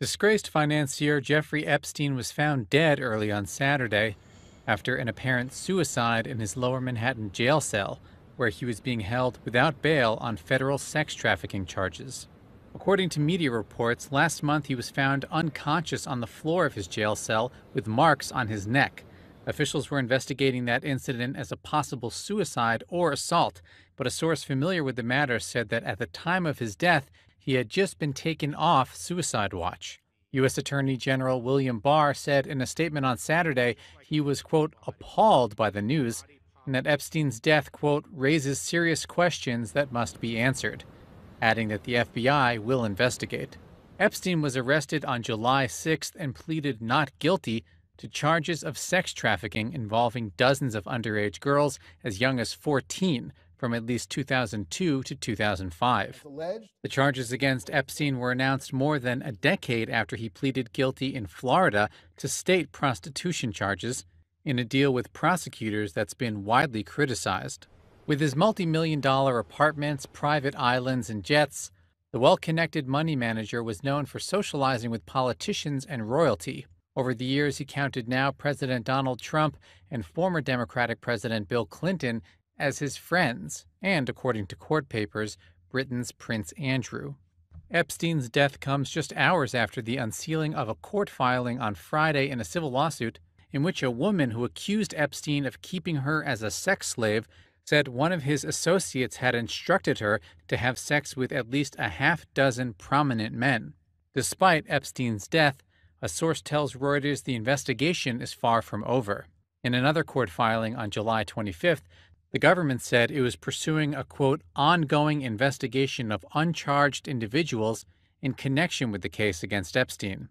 Disgraced financier Jeffrey Epstein was found dead early on Saturday after an apparent suicide in his lower Manhattan jail cell, where he was being held without bail on federal sex trafficking charges. According to media reports, last month he was found unconscious on the floor of his jail cell with marks on his neck. Officials were investigating that incident as a possible suicide or assault, but a source familiar with the matter said that at the time of his death, he had just been taken off suicide watch. U.S. Attorney General William Barr said in a statement on Saturday he was, quote, appalled by the news and that Epstein's death, quote, raises serious questions that must be answered, adding that the FBI will investigate. Epstein was arrested on July 6th and pleaded not guilty to charges of sex trafficking involving dozens of underage girls as young as 14 from at least 2002 to 2005. The charges against Epstein were announced more than a decade after he pleaded guilty in Florida to state prostitution charges in a deal with prosecutors that's been widely criticized. With his multi-million dollar apartments, private islands, and jets, the well-connected money manager was known for socializing with politicians and royalty. Over the years, he counted now President Donald Trump and former Democratic President Bill Clinton as his friends, and according to court papers, Britain's Prince Andrew. Epstein's death comes just hours after the unsealing of a court filing on Friday in a civil lawsuit in which a woman who accused Epstein of keeping her as a sex slave said one of his associates had instructed her to have sex with at least a half dozen prominent men. Despite Epstein's death, a source tells Reuters the investigation is far from over. In another court filing on July 25th, the government said it was pursuing a, quote, ongoing investigation of uncharged individuals in connection with the case against Epstein.